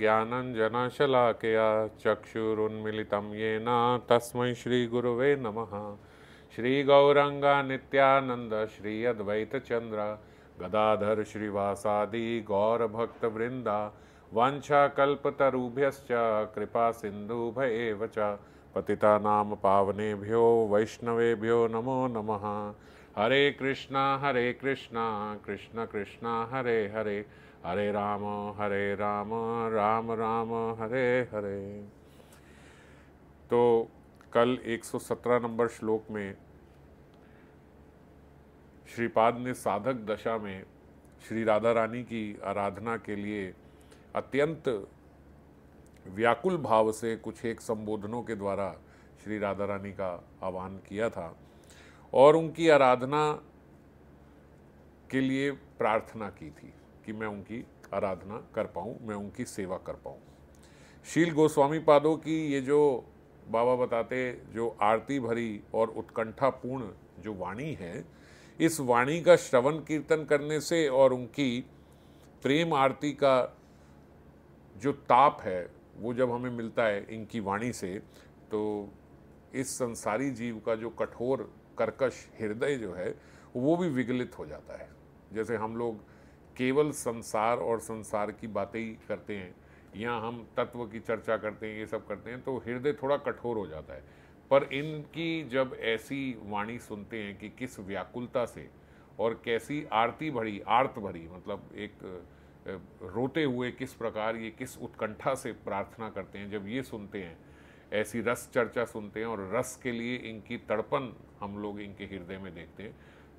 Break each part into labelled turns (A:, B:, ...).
A: ज्ञानञ्जनशलाकया चक्षुरुन्मिलितं येन तस्मै श्रीगुरव नम श्रीगौरङ्गानित्यानन्द श्री अद्वैतचन्द्र गदाधर श्रीवासादि गौरभक्तवृन्दा वंशाकूभ्य कृपा सिंधुभ च पावनेभ्यो वैष्णवेभ्यो नमो नमः हरे कृष्णा हरे कृष्णा कृष्ण कृष्ण हरे हरे हरे राम हरे राम राम राम हरे हरे तो कल 117 नंबर श्लोक में श्रीपाद ने साधक दशा में श्री राधा रानी की आराधना के लिए अत्यंत व्याकुल भाव से कुछ एक संबोधनों के द्वारा श्री राधा रानी का आह्वान किया था और उनकी आराधना के लिए प्रार्थना की थी कि मैं उनकी आराधना कर पाऊँ मैं उनकी सेवा कर पाऊँ शील गोस्वामी पादों की ये जो बाबा बताते जो आरती भरी और उत्कंठापूर्ण जो वाणी है इस वाणी का श्रवण कीर्तन करने से और उनकी प्रेम आरती का जो ताप है वो जब हमें मिलता है इनकी वाणी से तो इस संसारी जीव का जो कठोर कर्कश हृदय जो है वो भी विगलित हो जाता है जैसे हम लोग केवल संसार और संसार की बातें ही करते हैं या हम तत्व की चर्चा करते हैं ये सब करते हैं तो हृदय थोड़ा कठोर हो जाता है पर इनकी जब ऐसी वाणी सुनते हैं कि किस व्याकुलता से और कैसी आरती भरी आर्त भरी मतलब एक रोते हुए किस प्रकार ये किस उत्कंठा से प्रार्थना करते हैं जब ये सुनते हैं ऐसी रस चर्चा सुनते हैं और रस के लिए इनकी तड़पन हम लोग इनके हृदय में देखते हैं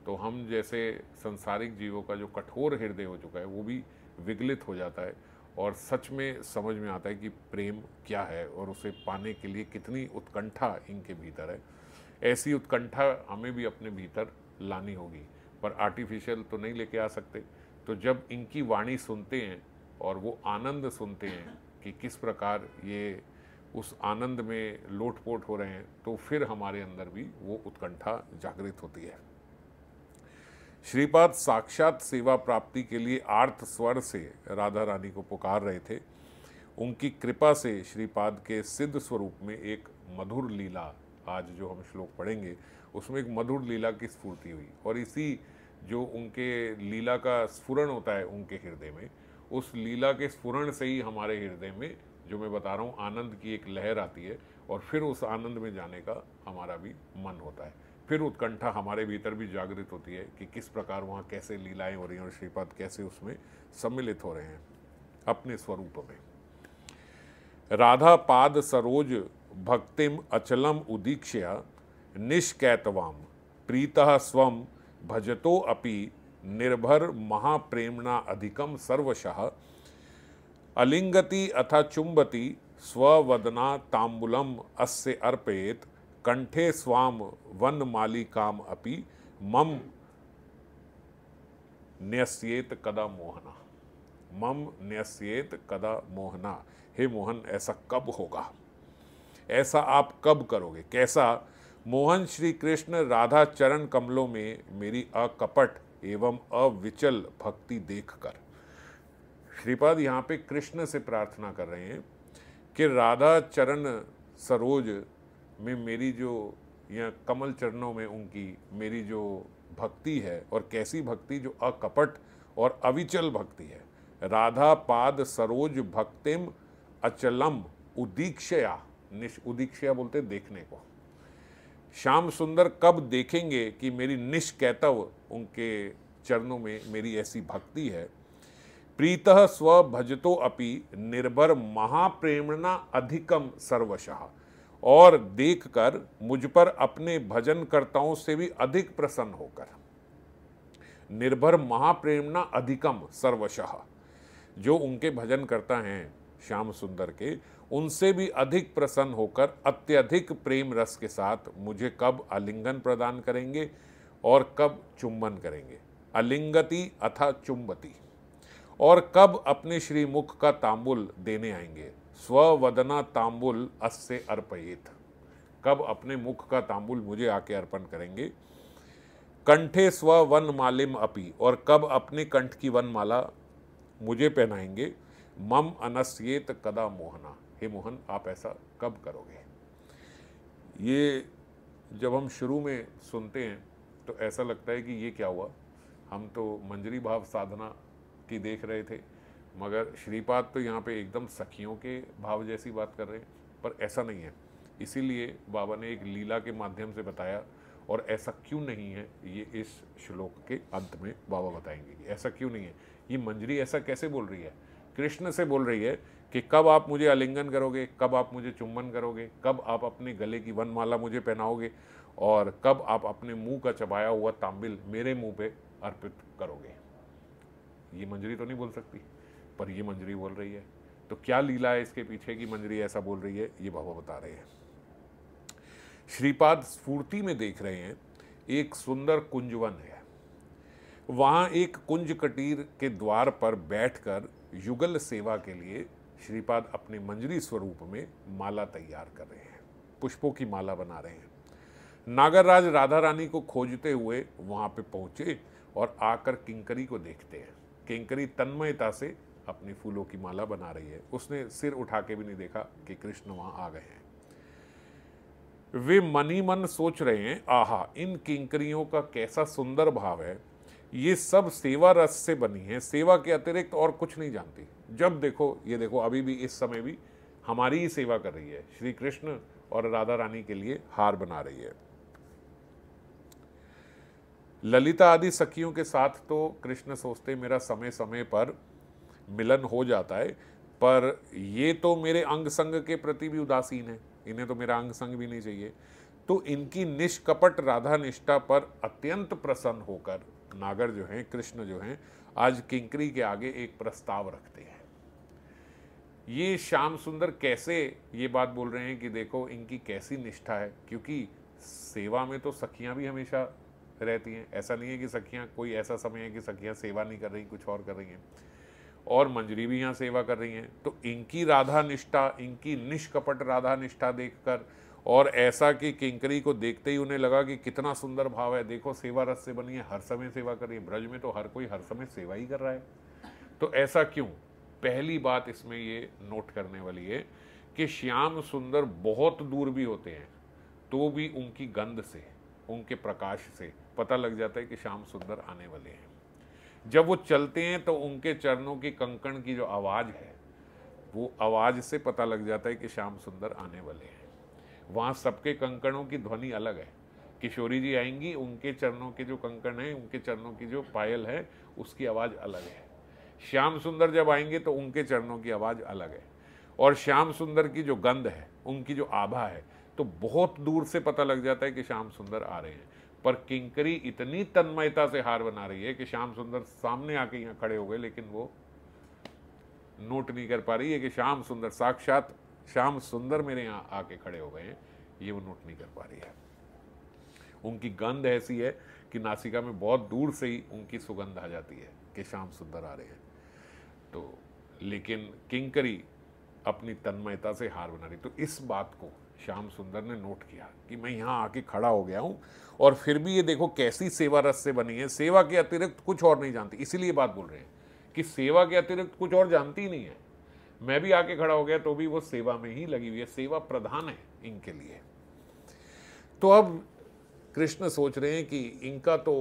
A: तो हम जैसे संसारिक जीवों का जो कठोर हृदय हो चुका है वो भी विगलित हो जाता है और सच में समझ में आता है कि प्रेम क्या है और उसे पाने के लिए कितनी उत्कंठा इनके भीतर है ऐसी उत्कंठा हमें भी अपने भीतर लानी होगी पर आर्टिफिशियल तो नहीं लेके आ सकते तो जब इनकी वाणी सुनते हैं और वो आनंद सुनते हैं कि किस प्रकार ये उस आनंद में लोटपोट हो रहे हैं तो फिर हमारे अंदर भी वो उत्कंठा जागृत होती है श्रीपाद साक्षात सेवा प्राप्ति के लिए आर्थ स्वर से राधा रानी को पुकार रहे थे उनकी कृपा से श्रीपाद के सिद्ध स्वरूप में एक मधुर लीला आज जो हम श्लोक पढ़ेंगे उसमें एक मधुर लीला की स्फूर्ति हुई और इसी जो उनके लीला का स्फुरन होता है उनके हृदय में उस लीला के स्फुरन से ही हमारे हृदय में जो मैं बता रहा हूँ आनंद की एक लहर आती है और फिर उस आनंद में जाने का हमारा भी मन होता है फिर उत्कंठा हमारे भीतर भी जागृत होती है कि किस प्रकार वहाँ कैसे लीलाएं हो रही हैं और श्रीपद कैसे उसमें सम्मिलित हो रहे हैं अपने स्वरूप में राधा पाद सरोज भक्तिम अचलम उदीक्ष्य निष्कैतवाम प्रीत स्व भजतो अपि निर्भर महाप्रेमणा अधिकम सर्वशः अलिंगति अथा चुंबती स्ववदना तांबुलम अस्य अर्पयेत कंठे स्वाम वन मालिकाम अपि मम न्यस्येत कदा मोहना मम न्यस्येत कदा मोहना हे मोहन ऐसा कब होगा ऐसा आप कब करोगे कैसा मोहन श्री कृष्ण राधा चरण कमलों में मेरी अकपट एवं अविचल भक्ति देखकर श्रीपद यहाँ पे कृष्ण से प्रार्थना कर रहे हैं कि राधा चरण सरोज में मेरी जो या कमल चरणों में उनकी मेरी जो भक्ति है और कैसी भक्ति जो अकपट और अविचल भक्ति है राधा पाद सरोज भक्तिम अचलम उदीक्षया निश उदीक्षया बोलते देखने को श्याम सुंदर कब देखेंगे कि मेरी निष्कैतव उनके चरणों में मेरी ऐसी भक्ति है प्रीत स्वभजतो अपि निर्भर महाप्रेमणा अधिकम सर्वशः और देखकर मुझ पर अपने भजनकर्ताओं से भी अधिक प्रसन्न होकर निर्भर ना अधिकम सर्वशः जो उनके भजनकर्ता हैं श्याम सुंदर के उनसे भी अधिक प्रसन्न होकर अत्यधिक प्रेम रस के साथ मुझे कब आलिंगन प्रदान करेंगे और कब चुंबन करेंगे अलिंगति अथा चुंबती और कब अपने श्रीमुख का तांबुल देने आएंगे स्ववदना तांबुल अस से अर्पयेत कब अपने मुख का तांबुल मुझे आके अर्पण करेंगे कंठे स्व वन मालिम अपि और कब अपने कंठ की वन माला मुझे पहनाएंगे मम अनस्येत कदा मोहना हे मोहन आप ऐसा कब करोगे ये जब हम शुरू में सुनते हैं तो ऐसा लगता है कि ये क्या हुआ हम तो मंजरी भाव साधना की देख रहे थे मगर श्रीपाद तो यहाँ पे एकदम सखियों के भाव जैसी बात कर रहे हैं पर ऐसा नहीं है इसीलिए बाबा ने एक लीला के माध्यम से बताया और ऐसा क्यों नहीं है ये इस श्लोक के अंत में बाबा बताएंगे कि ऐसा क्यों नहीं है ये मंजरी ऐसा कैसे बोल रही है कृष्ण से बोल रही है कि कब आप मुझे आलिंगन करोगे कब आप मुझे चुम्बन करोगे कब आप अपने गले की वन माला मुझे पहनाओगे और कब आप अपने मुंह का चबाया हुआ तांबिल मेरे मुंह पे अर्पित करोगे ये मंजरी तो नहीं बोल सकती पर ये मंजरी बोल रही है तो क्या लीला है इसके पीछे की मंजरी ऐसा बोल रही है ये बाबा बता रहे हैं श्रीपाद स्फूर्ति में देख रहे हैं एक सुंदर कुंजवन है वहाँ एक कुंज कटीर के द्वार पर बैठकर युगल सेवा के लिए श्रीपाद अपने मंजरी स्वरूप में माला तैयार कर रहे हैं पुष्पों की माला बना रहे हैं नागरराज राधा रानी को खोजते हुए वहाँ पे पहुँचे और आकर किंकरी को देखते हैं किंकरी तन्मयता से अपनी फूलों की माला बना रही है उसने सिर उठा के भी नहीं देखा कि कृष्ण वहां आ गए हैं वे मनी मन सोच रहे हैं आहा इन किंकरियों का कैसा सुंदर भाव है ये सब सेवा रस से बनी है सेवा के अतिरिक्त और कुछ नहीं जानती जब देखो ये देखो अभी भी इस समय भी हमारी ही सेवा कर रही है श्री कृष्ण और राधा रानी के लिए हार बना रही है ललिता आदि सखियों के साथ तो कृष्ण सोचते मेरा समय समय पर मिलन हो जाता है पर ये तो मेरे अंग संग के प्रति भी उदासीन है इन्हें तो मेरा अंग संग भी नहीं चाहिए तो इनकी निष्कपट राधा निष्ठा पर अत्यंत प्रसन्न होकर नागर जो हैं कृष्ण जो हैं आज किंकरी के आगे एक प्रस्ताव रखते हैं ये श्याम सुंदर कैसे ये बात बोल रहे हैं कि देखो इनकी कैसी निष्ठा है क्योंकि सेवा में तो सखियां भी हमेशा रहती हैं ऐसा नहीं है कि सखियां कोई ऐसा समय है कि सखियां सेवा नहीं कर रही कुछ और कर रही हैं और मंजरी भी यहाँ सेवा कर रही हैं तो इनकी राधा निष्ठा इनकी निष्कपट राधा निष्ठा देखकर और ऐसा कि किंकरी को देखते ही उन्हें लगा कि कितना सुंदर भाव है देखो सेवा रस से बनी है हर समय सेवा कर रही है ब्रज में तो हर कोई हर समय सेवा ही कर रहा है तो ऐसा क्यों पहली बात इसमें ये नोट करने वाली है कि श्याम सुंदर बहुत दूर भी होते हैं तो भी उनकी गंध से उनके प्रकाश से पता लग जाता है कि श्याम सुंदर आने वाले हैं जब वो चलते हैं तो उनके चरणों की कंकण की जो आवाज़ है वो आवाज़ से पता लग जाता है कि श्याम सुंदर आने वाले हैं वहाँ सबके कंकणों की ध्वनि अलग है किशोरी जी आएंगी उनके चरणों के जो कंकण हैं उनके चरणों की जो पायल है उसकी आवाज़ अलग है श्याम सुंदर जब आएंगे तो उनके चरणों की आवाज़ अलग है और श्याम सुंदर की जो गंध है उनकी जो आभा है तो बहुत दूर से पता लग जाता है कि श्याम सुंदर आ रहे हैं पर किंकरी इतनी तन्मयता से हार बना रही है कि श्याम सुंदर सामने आके यहाँ खड़े हो गए लेकिन वो नोट नहीं कर पा रही है कि श्याम सुंदर साक्षात श्याम सुंदर मेरे यहाँ आके खड़े हो गए हैं ये वो नोट नहीं कर पा रही है उनकी गंध ऐसी है कि नासिका में बहुत दूर से ही उनकी सुगंध आ जाती है कि श्याम सुंदर आ रहे हैं तो लेकिन किंकरी अपनी तन्मयता से हार बना रही तो इस बात को श्याम सुंदर ने नोट किया कि मैं यहाँ आके खड़ा हो गया हूँ और फिर भी ये देखो कैसी सेवा रस से बनी है सेवा के अतिरिक्त कुछ और नहीं जानती इसीलिए बात बोल रहे हैं कि सेवा के अतिरिक्त कुछ और जानती नहीं है मैं भी आके खड़ा हो गया तो भी वो सेवा में ही लगी हुई है सेवा प्रधान है इनके लिए तो अब कृष्ण सोच रहे हैं कि इनका तो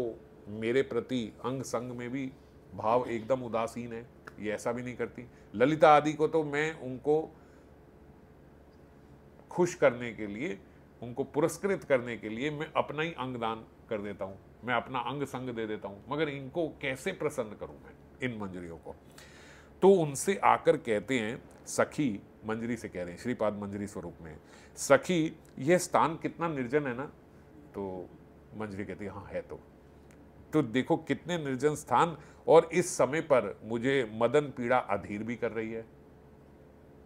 A: मेरे प्रति अंग संग में भी भाव एकदम उदासीन है ये ऐसा भी नहीं करती ललिता आदि को तो मैं उनको खुश करने के लिए उनको पुरस्कृत करने के लिए मैं अपना ही अंग दान कर देता हूँ मैं अपना अंग संग दे देता हूँ मगर इनको कैसे प्रसन्न करूँ मैं इन मंजरियों को तो उनसे आकर कहते हैं सखी मंजरी से कह रहे हैं श्रीपाद मंजरी स्वरूप में सखी यह स्थान कितना निर्जन है ना तो मंजरी कहती है हाँ है तो तो देखो कितने निर्जन स्थान और इस समय पर मुझे मदन पीड़ा अधीर भी कर रही है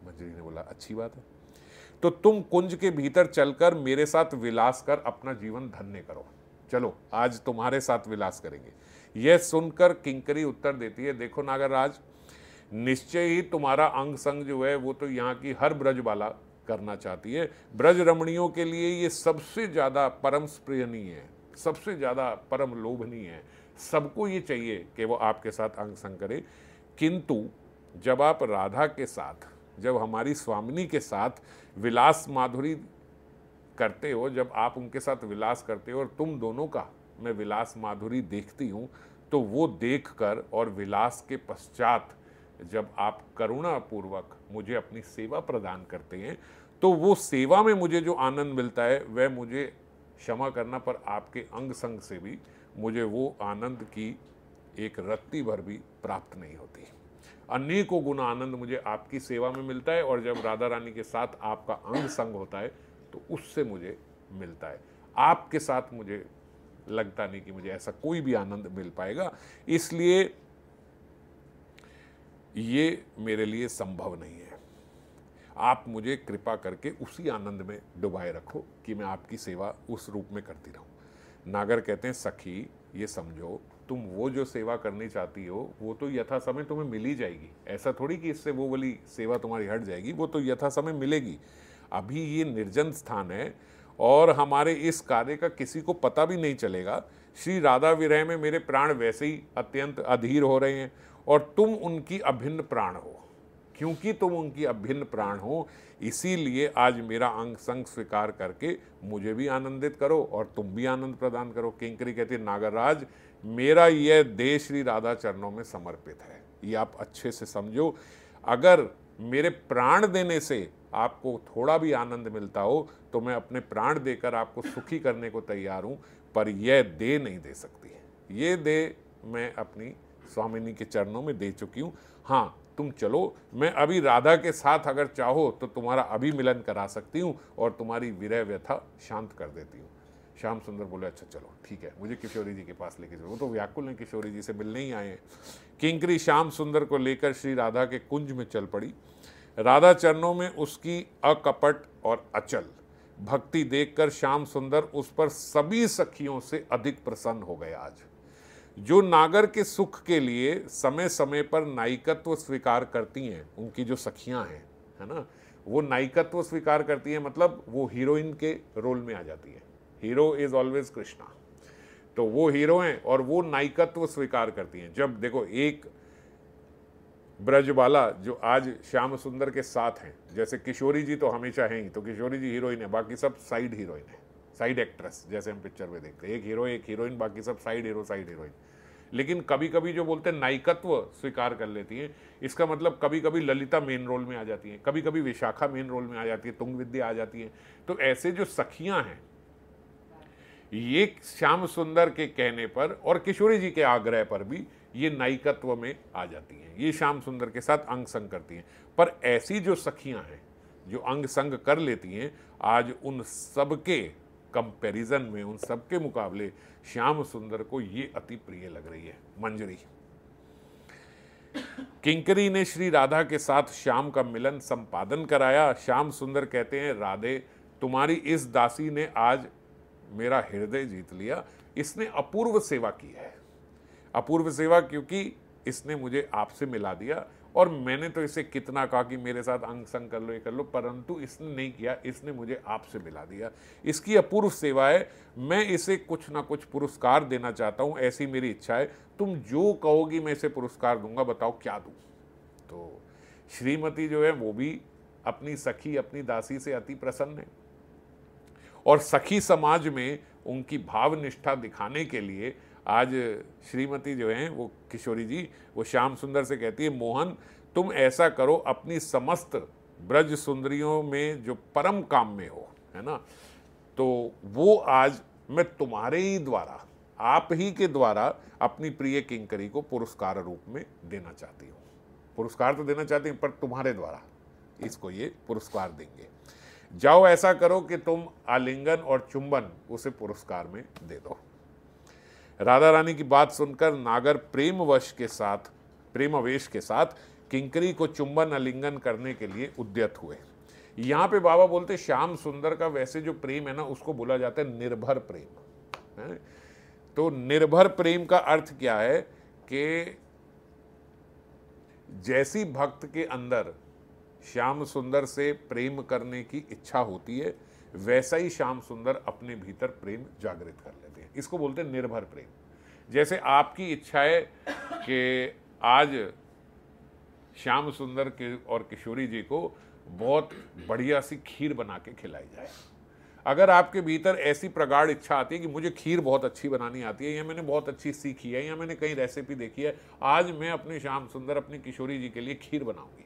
A: मंजरी ने बोला अच्छी बात है तो तुम कुंज के भीतर चलकर मेरे साथ विलास कर अपना जीवन धन्य करो चलो आज तुम्हारे साथ विलास करेंगे यह सुनकर किंकरी उत्तर देती है देखो नागराज निश्चय ही तुम्हारा अंग संग जो है वो तो यहाँ की हर वाला करना चाहती है ब्रज रमणियों के लिए ये सबसे ज़्यादा परम स्प्रियनीय है सबसे ज़्यादा परम लोभनीय है सबको ये चाहिए कि वो आपके साथ अंग संग करे किंतु जब आप राधा के साथ जब हमारी स्वामिनी के साथ विलास माधुरी करते हो जब आप उनके साथ विलास करते हो और तुम दोनों का मैं विलास माधुरी देखती हूँ तो वो देखकर और विलास के पश्चात जब आप करुणापूर्वक मुझे अपनी सेवा प्रदान करते हैं तो वो सेवा में मुझे जो आनंद मिलता है वह मुझे क्षमा करना पर आपके अंग संग से भी मुझे वो आनंद की एक रत्ती भर भी प्राप्त नहीं होती अनेकों गुना आनंद मुझे आपकी सेवा में मिलता है और जब राधा रानी के साथ आपका अंग संग होता है तो उससे मुझे मिलता है आपके साथ मुझे लगता नहीं कि मुझे ऐसा कोई भी आनंद मिल पाएगा इसलिए ये मेरे लिए संभव नहीं है आप मुझे कृपा करके उसी आनंद में डुबाए रखो कि मैं आपकी सेवा उस रूप में करती रहूं नागर कहते हैं सखी ये समझो तुम वो जो सेवा करनी चाहती हो वो तो यथा समय तुम्हें मिल ही जाएगी ऐसा थोड़ी कि इससे वो वाली सेवा तुम्हारी हट जाएगी वो तो यथा समय मिलेगी अभी ये निर्जन स्थान है और हमारे इस कार्य का किसी को पता भी नहीं चलेगा श्री राधा विरह में मेरे प्राण वैसे ही अत्यंत अधीर हो रहे हैं और तुम उनकी अभिन्न प्राण हो क्योंकि तुम उनकी अभिन्न प्राण हो इसीलिए आज मेरा अंग संग स्वीकार करके मुझे भी आनंदित करो और तुम भी आनंद प्रदान करो किंकरी कहती नागराज मेरा यह देश श्री राधा चरणों में समर्पित है ये आप अच्छे से समझो अगर मेरे प्राण देने से आपको थोड़ा भी आनंद मिलता हो तो मैं अपने प्राण देकर आपको सुखी करने को तैयार हूँ पर यह दे नहीं दे सकती है ये दे मैं अपनी स्वामिनी के चरणों में दे चुकी हूँ हाँ तुम चलो मैं अभी राधा के साथ अगर चाहो तो तुम्हारा अभी मिलन करा सकती हूँ और तुम्हारी विरह व्यथा शांत कर देती हूँ श्याम सुंदर बोले अच्छा चलो ठीक है मुझे किशोरी जी के पास लेके चलो वो तो व्याकुल हैं किशोरी जी से मिलने ही आए हैं किंकरी श्याम सुंदर को लेकर श्री राधा के कुंज में चल पड़ी राधा चरणों में उसकी अकपट और अचल भक्ति देखकर श्याम सुंदर उस पर सभी सखियों से अधिक प्रसन्न हो गए आज जो नागर के सुख के लिए समय समय पर नायिकत्व स्वीकार करती हैं उनकी जो सखियां हैं है ना वो नायिकत्व स्वीकार करती हैं मतलब वो हीरोइन के रोल में आ जाती है हीरो इज ऑलवेज कृष्णा तो वो हीरो हैं और वो नायिकत्व स्वीकार करती हैं जब देखो एक ब्रजबाला जो आज श्याम सुंदर के साथ हैं जैसे किशोरी जी तो हमेशा हैं ही तो किशोरी जी हीरोइन है बाकी सब साइड हीरोइन है साइड एक्ट्रेस जैसे हम पिक्चर में देखते हैं एक हीरो एक हीरोइन बाकी सब साइड हीरो साइड हीरोइन लेकिन कभी कभी जो बोलते हैं नायकत्व स्वीकार कर लेती हैं इसका मतलब कभी कभी ललिता मेन रोल में आ जाती हैं कभी कभी विशाखा मेन रोल में आ जाती है तुंग विद्या आ जाती है तो ऐसे जो सखियां हैं ये श्याम सुंदर के कहने पर और किशोरी जी के आग्रह पर भी ये नायिकत्व में आ जाती हैं ये श्याम सुंदर के साथ अंग संग करती हैं पर ऐसी जो सखियां हैं जो अंग संग कर लेती हैं आज उन सबके कंपैरिजन में उन सबके मुकाबले श्याम सुंदर को ये अति प्रिय लग रही है मंजरी किंकरी ने श्री राधा के साथ श्याम का मिलन संपादन कराया श्याम सुंदर कहते हैं राधे तुम्हारी इस दासी ने आज मेरा हृदय जीत लिया इसने अपूर्व सेवा की है अपूर्व सेवा क्योंकि इसने मुझे आपसे मिला दिया और मैंने तो इसे कितना कहा कि मेरे साथ अंग संग कर लो ये कर लो परंतु इसने नहीं किया इसने मुझे आपसे मिला दिया इसकी अपूर्व सेवा है मैं इसे कुछ ना कुछ पुरस्कार देना चाहता हूँ ऐसी मेरी इच्छा है तुम जो कहोगी मैं इसे पुरस्कार दूंगा बताओ क्या दूँ तो श्रीमती जो है वो भी अपनी सखी अपनी दासी से अति प्रसन्न है और सखी समाज में उनकी भावनिष्ठा दिखाने के लिए आज श्रीमती जो हैं वो किशोरी जी वो श्याम सुंदर से कहती है मोहन तुम ऐसा करो अपनी समस्त ब्रज सुंदरियों में जो परम काम में हो है ना तो वो आज मैं तुम्हारे ही द्वारा आप ही के द्वारा अपनी प्रिय किंकरी को पुरस्कार रूप में देना चाहती हूँ पुरस्कार तो देना चाहती हूँ पर तुम्हारे द्वारा इसको ये पुरस्कार देंगे जाओ ऐसा करो कि तुम आलिंगन और चुंबन उसे पुरस्कार में दे दो राधा रानी की बात सुनकर नागर प्रेमवश के साथ प्रेमवेश के साथ किंकरी को चुंबन आलिंगन करने के लिए उद्यत हुए यहाँ पे बाबा बोलते श्याम सुंदर का वैसे जो प्रेम है ना उसको बोला जाता है निर्भर प्रेम है तो निर्भर प्रेम का अर्थ क्या है कि जैसी भक्त के अंदर श्याम सुंदर से प्रेम करने की इच्छा होती है वैसा ही श्याम सुंदर अपने भीतर प्रेम जागृत कर लेते इसको बोलते हैं निर्भर प्रेम जैसे आपकी इच्छा है कि आज श्याम सुंदर के और किशोरी जी को बहुत बढ़िया सी खीर बना के खिलाई जाए अगर आपके भीतर ऐसी प्रगाढ़ इच्छा आती है कि मुझे खीर बहुत अच्छी बनानी आती है या मैंने बहुत अच्छी सीखी है या मैंने कहीं रेसिपी देखी है आज मैं अपने श्याम सुंदर अपनी किशोरी जी के लिए खीर बनाऊंगी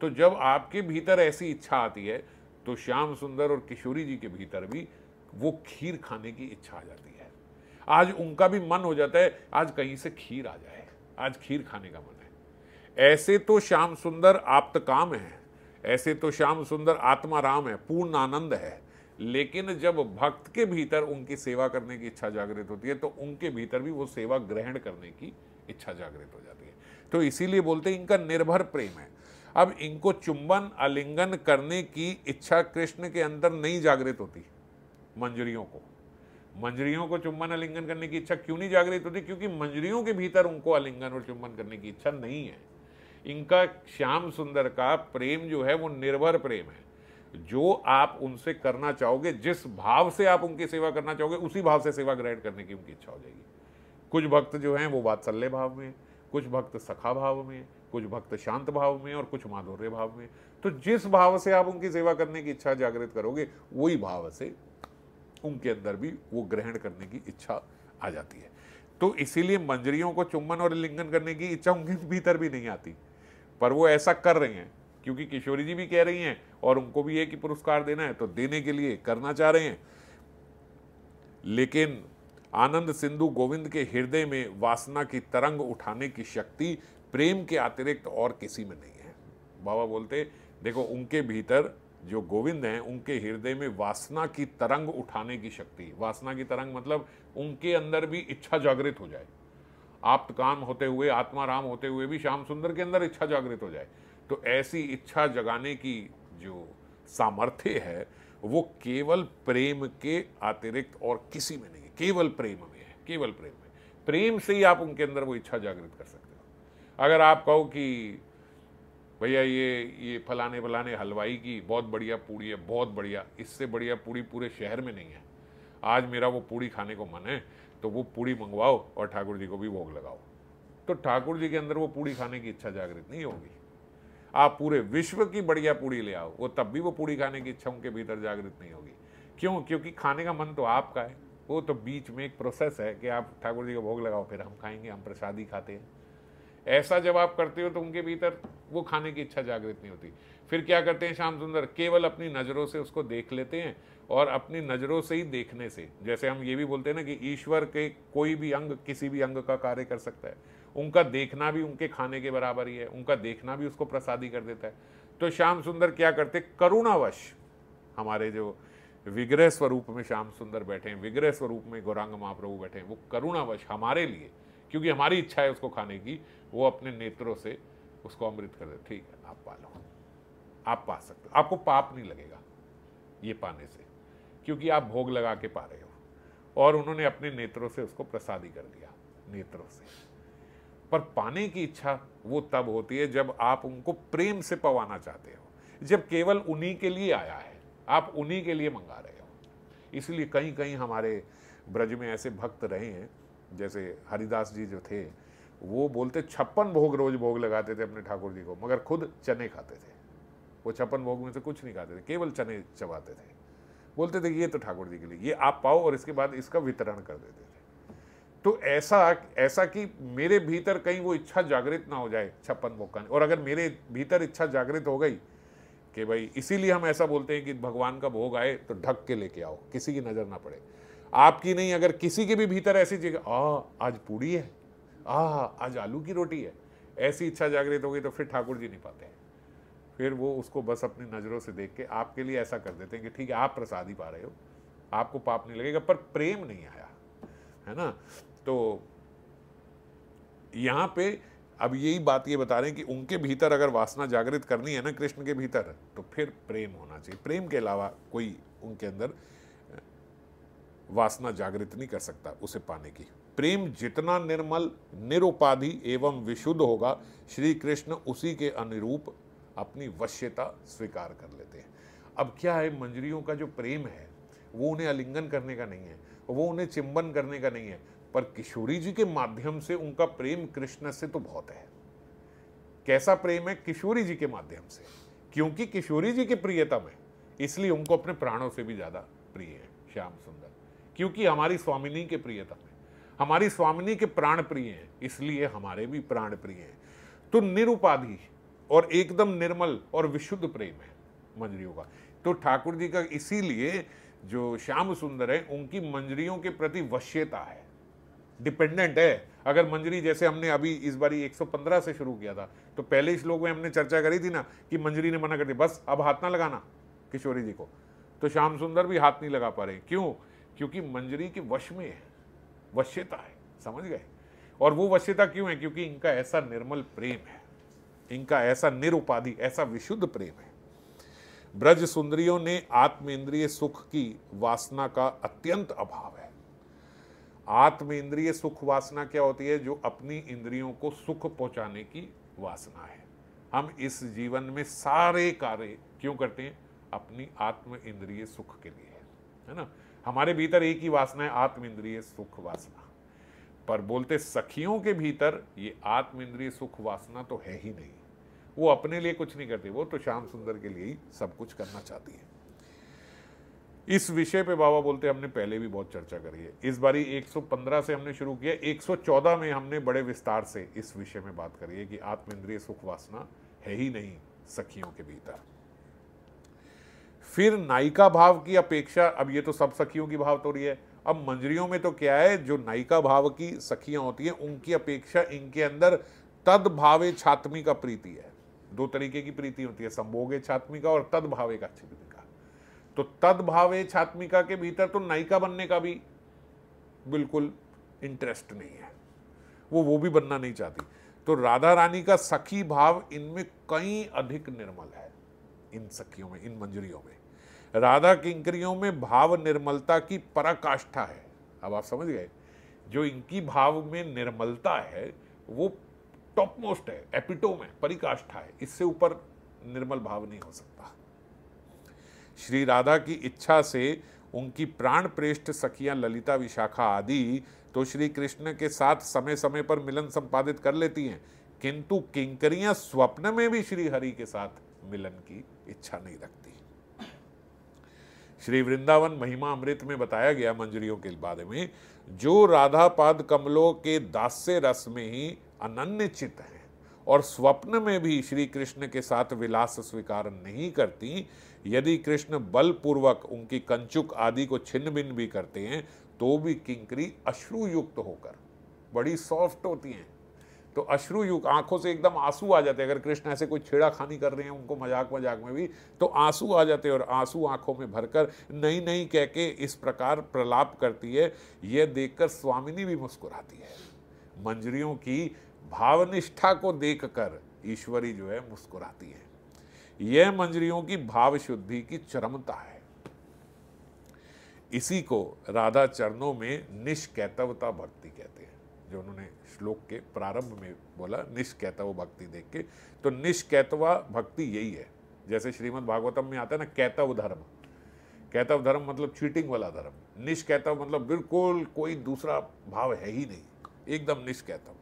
A: तो जब आपके भीतर ऐसी इच्छा आती है तो श्याम सुंदर और किशोरी जी के भीतर भी वो खीर खाने की इच्छा आ जाती है आज उनका भी मन हो जाता है आज कहीं से खीर आ जाए आज खीर खाने का मन है ऐसे तो श्याम सुंदर आप काम है ऐसे तो श्याम सुंदर आत्मा राम है पूर्ण आनंद है लेकिन जब भक्त के भीतर उनकी सेवा करने की इच्छा जागृत होती है तो उनके भीतर भी वो सेवा ग्रहण करने की इच्छा जागृत हो जाती है तो इसीलिए बोलते हैं इनका निर्भर प्रेम है अब इनको चुंबन आलिंगन करने की इच्छा कृष्ण के अंदर नहीं जागृत होती मंजरियों को मंजरियों को चुम्बन आलिंगन करने की इच्छा क्यों नहीं जागृत होती तो क्योंकि मंजरियों के भीतर उनको आलिंगन और चुम्बन करने की इच्छा नहीं है इनका श्याम सुंदर का प्रेम जो है वो निर्भर प्रेम है जो आप उनसे करना चाहोगे जिस भाव से आप उनकी सेवा करना चाहोगे उसी भाव से सेवा ग्रहण करने की उनकी इच्छा हो जाएगी कुछ भक्त जो हैं वो वात्सल्य भाव में कुछ भक्त सखा भाव में कुछ भक्त शांत भाव में और कुछ माधुर्य भाव में तो जिस भाव से आप उनकी सेवा करने की इच्छा जागृत करोगे वही भाव से उनके अंदर भी वो ग्रहण करने की इच्छा आ जाती है तो इसीलिए मंजरियों को चुम्बन और लिंगन करने की इच्छा उनके भीतर भी नहीं आती पर वो ऐसा कर रही हैं क्योंकि किशोरी जी भी कह रही हैं और उनको भी एक ही पुरस्कार देना है तो देने के लिए करना चाह रहे हैं लेकिन आनंद सिंधु गोविंद के हृदय में वासना की तरंग उठाने की शक्ति प्रेम के अतिरिक्त और किसी में नहीं है बाबा बोलते देखो उनके भीतर जो गोविंद हैं उनके हृदय में वासना की तरंग उठाने की शक्ति वासना की तरंग मतलब उनके अंदर भी इच्छा जागृत हो जाए आप काम होते हुए आत्मा राम होते हुए भी श्याम सुंदर के अंदर इच्छा जागृत हो जाए तो ऐसी इच्छा जगाने की जो सामर्थ्य है वो केवल प्रेम के अतिरिक्त और किसी में नहीं है केवल प्रेम में है केवल प्रेम में प्रेम से ही आप उनके अंदर वो इच्छा जागृत कर सकते हो अगर आप कहो कि भैया ये ये फलाने फलाने हलवाई की बहुत बढ़िया पूड़ी है बहुत बढ़िया इससे बढ़िया पूड़ी पूरे शहर में नहीं है आज मेरा वो पूड़ी खाने को मन है तो वो पूड़ी मंगवाओ और ठाकुर जी को भी भोग लगाओ तो ठाकुर जी के अंदर वो पूड़ी खाने की इच्छा जागृत नहीं होगी आप पूरे विश्व की बढ़िया पूड़ी ले आओ वो तब भी वो पूड़ी खाने की इच्छा उनके भीतर जागृत नहीं होगी क्यों क्योंकि खाने का मन तो आपका है वो तो बीच में एक प्रोसेस है कि आप ठाकुर जी को भोग लगाओ फिर हम खाएंगे हम प्रसाद ही खाते हैं ऐसा जब आप करते हो तो उनके भीतर वो खाने की इच्छा जागृत नहीं होती फिर क्या करते हैं श्याम सुंदर केवल अपनी नज़रों से उसको देख लेते हैं और अपनी नज़रों से ही देखने से जैसे हम ये भी बोलते हैं ना कि ईश्वर के कोई भी अंग किसी भी अंग का कार्य कर सकता है उनका देखना भी उनके खाने के बराबर ही है उनका देखना भी उसको प्रसादी कर देता है तो श्याम सुंदर क्या करते करुणावश हमारे जो विग्रह स्वरूप में श्याम सुंदर बैठे हैं विग्रह स्वरूप में गौरांग महाप्रभु बैठे हैं वो करुणावश हमारे लिए क्योंकि हमारी इच्छा है उसको खाने की वो अपने नेत्रों से उसको अमृत कर दे ठीक है आप पा लो आप पा सकते हो आपको पाप नहीं लगेगा ये पाने से क्योंकि आप भोग लगा के पा रहे हो और उन्होंने अपने नेत्रों से उसको प्रसादी कर दिया नेत्रों से पर पाने की इच्छा वो तब होती है जब आप उनको प्रेम से पवाना चाहते हो जब केवल उन्हीं के लिए आया है आप उन्हीं के लिए मंगा रहे हो इसलिए कहीं कहीं हमारे ब्रज में ऐसे भक्त रहे हैं जैसे हरिदास जी जो थे वो बोलते छप्पन भोग रोज भोग लगाते थे अपने ठाकुर जी को मगर खुद चने खाते थे वो छप्पन भोग में से कुछ नहीं खाते थे केवल चने चबाते थे बोलते थे ये तो ठाकुर जी के लिए ये आप पाओ और इसके बाद इसका वितरण कर देते थे तो ऐसा ऐसा कि मेरे भीतर कहीं वो इच्छा जागृत ना हो जाए छप्पन भोग का और अगर मेरे भीतर इच्छा जागृत हो गई कि भाई इसीलिए हम ऐसा बोलते हैं कि भगवान का भोग आए तो ढक के लेके आओ किसी की नज़र ना पड़े आपकी नहीं अगर किसी के भी भीतर ऐसी जगह आ आज पूड़ी है आ आज आलू की रोटी है ऐसी इच्छा जागृत होगी तो फिर ठाकुर जी नहीं पाते हैं फिर वो उसको बस अपनी नज़रों से देख के आपके लिए ऐसा कर देते हैं कि ठीक है आप प्रसाद ही पा रहे हो आपको पाप नहीं लगेगा पर प्रेम नहीं आया है ना तो यहाँ पे अब यही बात ये बता रहे हैं कि उनके भीतर अगर वासना जागृत करनी है ना कृष्ण के भीतर तो फिर प्रेम होना चाहिए प्रेम के अलावा कोई उनके अंदर वासना जागृत नहीं कर सकता उसे पाने की प्रेम जितना निर्मल निरुपाधि एवं विशुद्ध होगा श्री कृष्ण उसी के अनुरूप अपनी वश्यता स्वीकार कर लेते हैं अब क्या है मंजरियों का जो प्रेम है वो उन्हें आलिंगन करने का नहीं है वो उन्हें चिंबन करने का नहीं है पर किशोरी जी के माध्यम से उनका प्रेम कृष्ण से तो बहुत है कैसा प्रेम है किशोरी जी के माध्यम से क्योंकि किशोरी जी के प्रियतम है इसलिए उनको अपने प्राणों से भी ज़्यादा प्रिय है श्याम सुंदर क्योंकि हमारी स्वामिनी के प्रियतम है हमारी स्वामिनी के प्राण प्रिय हैं इसलिए हमारे भी प्राण प्रिय हैं तो निरुपाधि और एकदम निर्मल और विशुद्ध प्रेम है मंजरियों का तो ठाकुर जी का इसीलिए जो श्याम सुंदर है उनकी मंजरियों के प्रति वश्यता है डिपेंडेंट है अगर मंजरी जैसे हमने अभी इस बारी 115 से शुरू किया था तो पहले इस लोग में हमने चर्चा करी थी ना कि मंजरी ने मना कर दिया बस अब हाथ ना लगाना किशोरी जी को तो श्याम सुंदर भी हाथ नहीं लगा पा रहे क्यों क्योंकि मंजरी के वश में है वश्यता है समझ गए और वो वश्यता क्यों है क्योंकि इनका ऐसा निर्मल प्रेम है इनका ऐसा निरुपाधि ऐसा विशुद्ध प्रेम है ब्रज सुंदरियों ने इंद्रिय सुख की वासना का अत्यंत अभाव है इंद्रिय सुख वासना क्या होती है जो अपनी इंद्रियों को सुख पहुंचाने की वासना है हम इस जीवन में सारे कार्य क्यों करते हैं अपनी आत्म इंद्रिय सुख के लिए है ना हमारे भीतर एक ही वासना है आत्म इंद्रिय सुख वासना पर बोलते सखियों के भीतर ये आत्म इंद्रिय सुख वासना तो है ही नहीं वो अपने लिए कुछ नहीं करती वो तो श्याम सुंदर के लिए ही सब कुछ करना चाहती है इस विषय पे बाबा बोलते हमने पहले भी बहुत चर्चा करी है इस बारी 115 से हमने शुरू किया 114 में हमने बड़े विस्तार से इस विषय में बात करी है कि आत्म इंद्रिय सुख वासना है ही नहीं सखियों के भीतर फिर नायिका भाव की अपेक्षा अब ये तो सब सखियों की भाव तो रही है अब मंजरियों में तो क्या है जो नायिका भाव की सखियां होती हैं उनकी अपेक्षा इनके अंदर तद भावे छात्मी का प्रीति है दो तरीके की प्रीति होती है संभोगे छात्मिका और तद भावे का का तो तद भावे छात्मिका के भीतर तो नायिका बनने का भी बिल्कुल इंटरेस्ट नहीं है वो वो भी बनना नहीं चाहती तो राधा रानी का सखी भाव इनमें कई अधिक निर्मल है इन सखियों में इन मंजरियों में राधा किंकरियों में भाव निर्मलता की पराकाष्ठा है अब आप समझ गए जो इनकी भाव में निर्मलता है वो टॉप मोस्ट है एपिटोम है परिकाष्ठा है इससे ऊपर निर्मल भाव नहीं हो सकता श्री राधा की इच्छा से उनकी प्राण प्रेष्ठ सखियां ललिता विशाखा आदि तो श्री कृष्ण के साथ समय समय पर मिलन संपादित कर लेती हैं किंतु किंकरियां स्वप्न में भी श्री हरि के साथ मिलन की इच्छा नहीं रखती श्री वृंदावन महिमा अमृत में बताया गया मंजरियों के बारे में जो राधा पाद कमलों के दास्य रस में ही अनन्य चित हैं और स्वप्न में भी श्री कृष्ण के साथ विलास स्वीकार नहीं करती यदि कृष्ण बलपूर्वक उनकी कंचुक आदि को छिन्न भिन्न भी करते हैं तो भी किंकरी अश्रुयुक्त होकर बड़ी सॉफ्ट होती हैं तो अश्रु युग आंखों से एकदम आंसू आ जाते हैं अगर कृष्ण ऐसे कोई छेड़ाखानी कर रहे हैं उनको मजाक मजाक में भी तो आंसू आ जाते हैं और आंसू आंखों में भरकर नई नई कह के इस प्रकार प्रलाप करती है यह देखकर स्वामिनी भी मुस्कुराती है मंजरियों की भावनिष्ठा को देखकर ईश्वरी जो है मुस्कुराती है यह मंजरियों की भाव शुद्धि की चरमता है इसी को राधा चरणों में निष्कैतवता भक्ति कहते हैं जो उन्होंने श्लोक के प्रारंभ में बोला निष्कैतव भक्ति देख के तो निष्कैतवा भक्ति यही है जैसे श्रीमद् भागवतम में आता है ना कैतव धर्म कैतव धर्म मतलब चीटिंग वाला धर्म निष्कैतव मतलब बिल्कुल कोई दूसरा भाव है ही नहीं एकदम निष्कैतव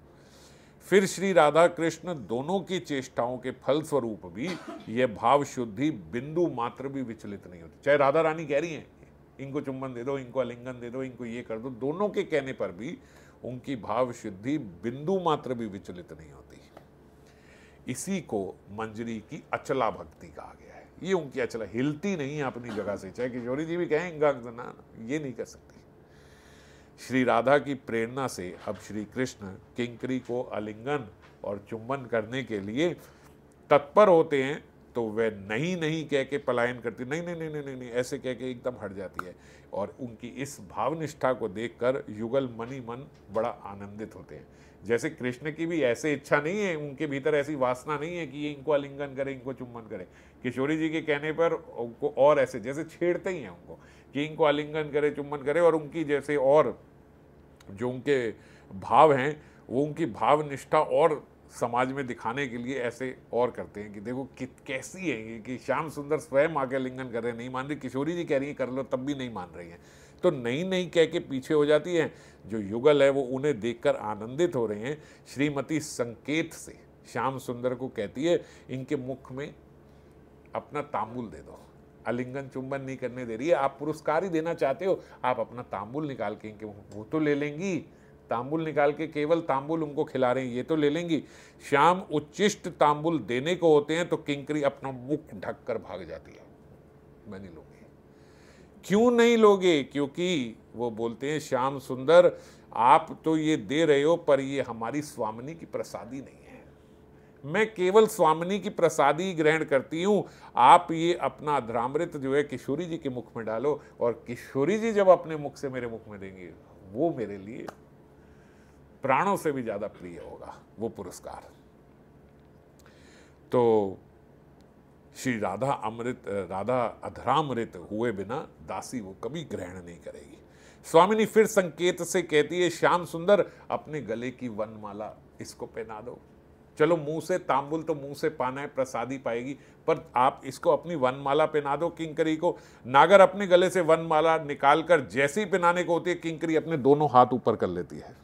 A: फिर श्री राधा कृष्ण दोनों की चेष्टाओं के फल स्वरूप भी यह भाव शुद्धि बिंदु मात्र भी विचलित नहीं होती चाहे राधा रानी कह रही हैं इनको चुंबन दे दो इनको आलिंगन दे दो इनको ये कर दो दोनों के कहने पर भी उनकी भाव सिद्धि बिंदु मात्र भी विचलित नहीं होती इसी को मंजरी की अचला भक्ति कहा गया है ये उनकी अचला हिलती नहीं है अपनी जगह से चाहे किशोरी जी भी कहें इंगा ना ये नहीं कर सकती श्री राधा की प्रेरणा से अब श्री कृष्ण किंकरी को अलिंगन और चुंबन करने के लिए तत्पर होते हैं तो वह नहीं नहीं कह के पलायन करती नहीं नहीं नहीं नहीं नहीं, नहीं ऐसे कह के एकदम हट जाती है और उनकी इस भावनिष्ठा को देखकर युगल मनी मन बड़ा आनंदित होते हैं जैसे कृष्ण की भी ऐसे इच्छा नहीं है उनके भीतर ऐसी वासना नहीं है कि ये इनको आलिंगन करें इनको चुम्बन करें किशोरी जी के कहने पर उनको और ऐसे जैसे छेड़ते ही हैं उनको कि इनको आलिंगन करें चुम्बन करें और उनकी जैसे और जो उनके भाव हैं वो उनकी भाव निष्ठा और समाज में दिखाने के लिए ऐसे और करते हैं कि देखो कि कैसी है ये कि श्याम सुंदर स्वयं आके लिंगन कर रहे हैं नहीं मान रही किशोरी जी कह रही हैं कर लो तब भी नहीं मान रही हैं तो नहीं नहीं कह के पीछे हो जाती हैं जो युगल है वो उन्हें देखकर आनंदित हो रहे हैं श्रीमती संकेत से श्याम सुंदर को कहती है इनके मुख में अपना तांबुल दे दो अलिंगन चुंबन नहीं करने दे रही है आप पुरस्कार ही देना चाहते हो आप अपना तांबुल निकाल के इनके वो तो ले लेंगी तांबुल निकाल के केवल तांबुल उनको खिला रहे हैं ये तो ले लेंगी शाम उच्चिष्ट तांबुल देने को होते हैं तो किंकरी अपना मुख ढक कर भाग जाती है मैं नहीं लोगे क्यों नहीं लोगे क्योंकि वो बोलते हैं श्याम सुंदर आप तो ये दे रहे हो पर ये हमारी स्वामिनी की प्रसादी नहीं है मैं केवल स्वामिनी की प्रसादी ग्रहण करती हूँ आप ये अपना अधरामृत जो है किशोरी जी के मुख में डालो और किशोरी जी जब अपने मुख से मेरे मुख में देंगे वो मेरे लिए प्राणों से भी ज़्यादा प्रिय होगा वो पुरस्कार तो श्री राधा अमृत राधा अधरामृत हुए बिना दासी वो कभी ग्रहण नहीं करेगी स्वामिनी फिर संकेत से कहती है श्याम सुंदर अपने गले की वनमाला इसको पहना दो चलो मुंह से तांबुल तो मुंह से पाना है प्रसादी पाएगी पर आप इसको अपनी वनमाला पहना दो किंकरी को नागर अपने गले से वनमाला निकालकर जैसे ही पहनाने को होती है किंकरी अपने दोनों हाथ ऊपर कर लेती है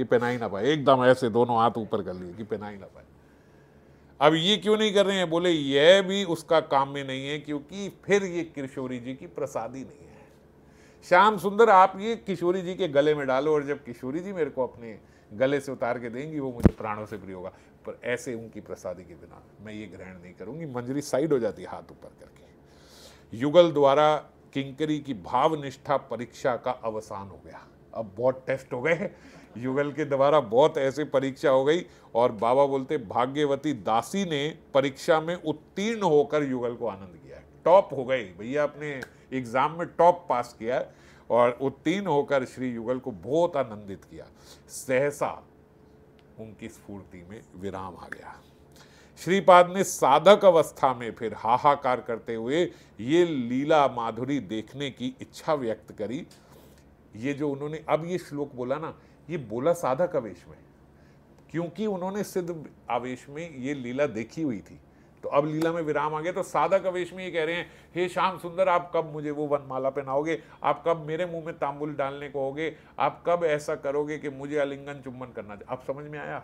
A: कि पहनाई ना पाए एकदम ऐसे दोनों हाथ ऊपर कर लिए कि पहनाई ना पाए अब ये क्यों नहीं कर रहे हैं बोले यह भी उसका काम में नहीं है क्योंकि फिर ये किशोरी जी की प्रसादी नहीं है श्याम सुंदर आप ये किशोरी जी के गले में डालो और जब किशोरी जी मेरे को अपने गले से उतार के देंगी वो मुझे प्राणों से प्रिय होगा पर ऐसे उनकी प्रसादी के बिना मैं ये ग्रहण नहीं करूंगी मंजरी साइड हो जाती है हाथ ऊपर करके युगल द्वारा किंकरी की भावनिष्ठा परीक्षा का अवसान हो गया अब बहुत टेस्ट हो गए हैं युगल के द्वारा बहुत ऐसे परीक्षा हो गई और बाबा बोलते भाग्यवती दासी ने परीक्षा में उत्तीर्ण होकर युगल को आनंद किया टॉप हो गए भैया अपने एग्जाम में टॉप पास किया और उत्तीर्ण होकर श्री युगल को बहुत आनंदित किया सहसा उनकी स्फूर्ति में विराम आ गया श्रीपाद ने साधक अवस्था में फिर हाहाकार करते हुए ये लीला माधुरी देखने की इच्छा व्यक्त करी ये जो उन्होंने अब ये श्लोक बोला ना ये बोला साधक आवेश में क्योंकि उन्होंने सिद्ध आवेश में ये लीला देखी हुई थी तो अब लीला में विराम आ गया तो साधक आवेश में ये कह रहे हैं हे श्याम सुंदर आप कब मुझे वो वनमाला पहनाओगे आप कब मेरे मुंह में तांबुल डालने को होगे आप कब ऐसा करोगे कि मुझे अलिंगन चुम्बन करना आप समझ में आया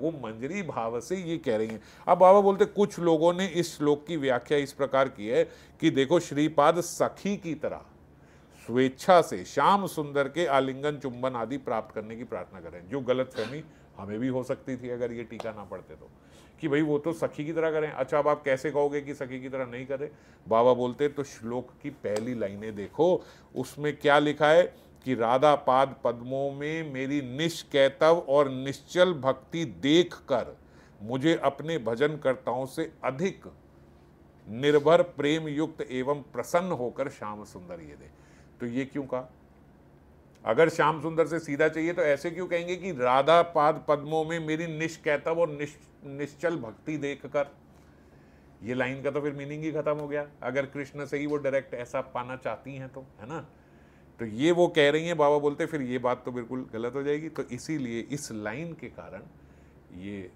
A: वो मंजरी भाव से ये कह रही हैं अब बाबा बोलते कुछ लोगों ने इस श्लोक की व्याख्या इस प्रकार की है कि देखो श्रीपाद सखी की तरह स्वेच्छा से श्याम सुंदर के आलिंगन चुंबन आदि प्राप्त करने की प्रार्थना करें जो गलत फहमी हमें भी हो सकती थी अगर ये टीका ना पड़ते तो कि भाई वो तो सखी की तरह करें अच्छा अब आप कैसे कहोगे कि सखी की तरह नहीं करें बाबा बोलते तो श्लोक की पहली लाइनें देखो उसमें क्या लिखा है कि राधा पाद पद्मों में मेरी निष्कैतव और निश्चल भक्ति देख कर मुझे अपने भजनकर्ताओं से अधिक निर्भर प्रेम युक्त एवं प्रसन्न होकर श्याम सुंदर ये दे तो ये क्यों कहा अगर श्याम सुंदर से सीधा चाहिए तो ऐसे क्यों कहेंगे कि राधा पाद पद्मों में मेरी निष्कैतव और निश, निश्चल भक्ति देखकर ये लाइन का तो फिर मीनिंग ही खत्म हो गया अगर कृष्ण से ही वो डायरेक्ट ऐसा पाना चाहती हैं तो है ना तो ये वो कह रही हैं बाबा बोलते फिर ये बात तो बिल्कुल गलत हो जाएगी तो इसीलिए इस लाइन के कारण ये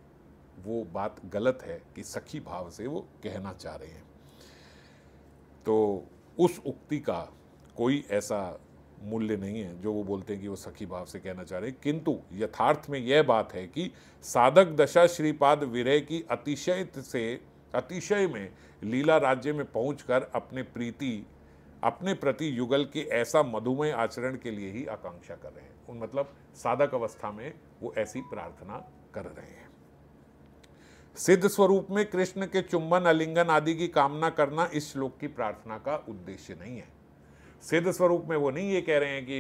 A: वो बात गलत है कि सखी भाव से वो कहना चाह रहे हैं तो उस उक्ति का कोई ऐसा मूल्य नहीं है जो वो बोलते हैं कि वो सखी भाव से कहना चाह रहे किंतु यथार्थ में यह बात है कि साधक दशा श्रीपाद विरय की अतिशय से अतिशय में लीला राज्य में पहुंचकर अपने प्रीति अपने प्रति युगल के ऐसा मधुमेह आचरण के लिए ही आकांक्षा कर रहे हैं उन मतलब साधक अवस्था में वो ऐसी प्रार्थना कर रहे हैं सिद्ध स्वरूप में कृष्ण के चुंबन अलिंगन आदि की कामना करना इस श्लोक की प्रार्थना का उद्देश्य नहीं है सिद्ध स्वरूप में वो नहीं ये कह रहे हैं कि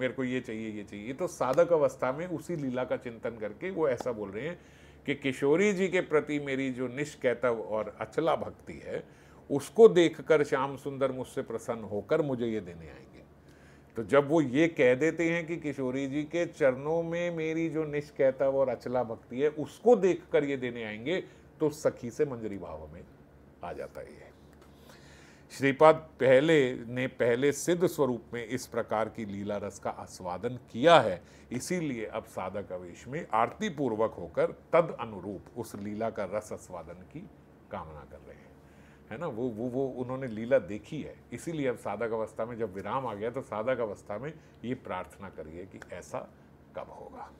A: मेरे को ये चाहिए ये चाहिए तो साधक अवस्था में उसी लीला का चिंतन करके वो ऐसा बोल रहे हैं कि किशोरी जी के प्रति मेरी जो निष्कैतव और अचला भक्ति है उसको देखकर श्याम सुंदर मुझसे प्रसन्न होकर मुझे ये देने आएंगे तो जब वो ये कह देते हैं कि किशोरी जी के चरणों में मेरी जो निष्कैतव और अचला भक्ति है उसको देखकर ये देने आएंगे तो सखी से मंजरी भाव में आ जाता है श्रीपाद पहले ने पहले सिद्ध स्वरूप में इस प्रकार की लीला रस का आस्वादन किया है इसीलिए अब साधक अवेश में आरती पूर्वक होकर तद अनुरूप उस लीला का रस आस्वादन की कामना कर रहे हैं है ना वो वो वो उन्होंने लीला देखी है इसीलिए अब साधक अवस्था में जब विराम आ गया तो साधक अवस्था में ये प्रार्थना करिए कि ऐसा कब होगा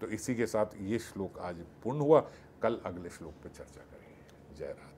A: तो इसी के साथ ये श्लोक आज पूर्ण हुआ कल अगले श्लोक पर चर्चा करेंगे जय राधा